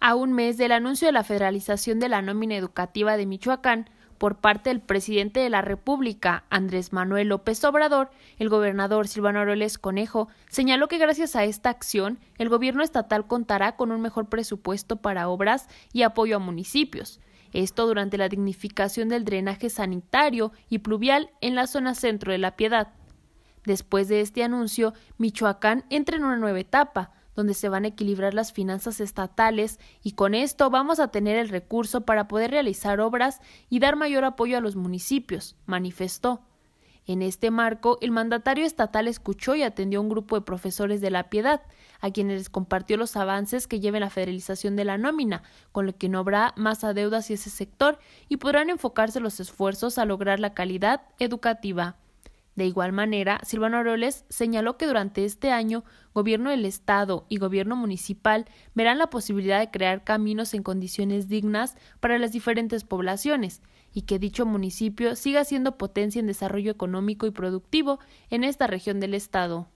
a un mes del anuncio de la federalización de la nómina educativa de Michoacán por parte del presidente de la República, Andrés Manuel López Obrador, el gobernador Silvano Aureoles Conejo señaló que gracias a esta acción, el gobierno estatal contará con un mejor presupuesto para obras y apoyo a municipios. Esto durante la dignificación del drenaje sanitario y pluvial en la zona centro de La Piedad. Después de este anuncio, Michoacán entra en una nueva etapa, donde se van a equilibrar las finanzas estatales y con esto vamos a tener el recurso para poder realizar obras y dar mayor apoyo a los municipios, manifestó. En este marco, el mandatario estatal escuchó y atendió a un grupo de profesores de la Piedad, a quienes les compartió los avances que lleven la federalización de la nómina, con lo que no habrá más adeudas y ese sector y podrán enfocarse los esfuerzos a lograr la calidad educativa. De igual manera, Silvano Aroles señaló que durante este año, gobierno del Estado y gobierno municipal verán la posibilidad de crear caminos en condiciones dignas para las diferentes poblaciones y que dicho municipio siga siendo potencia en desarrollo económico y productivo en esta región del Estado.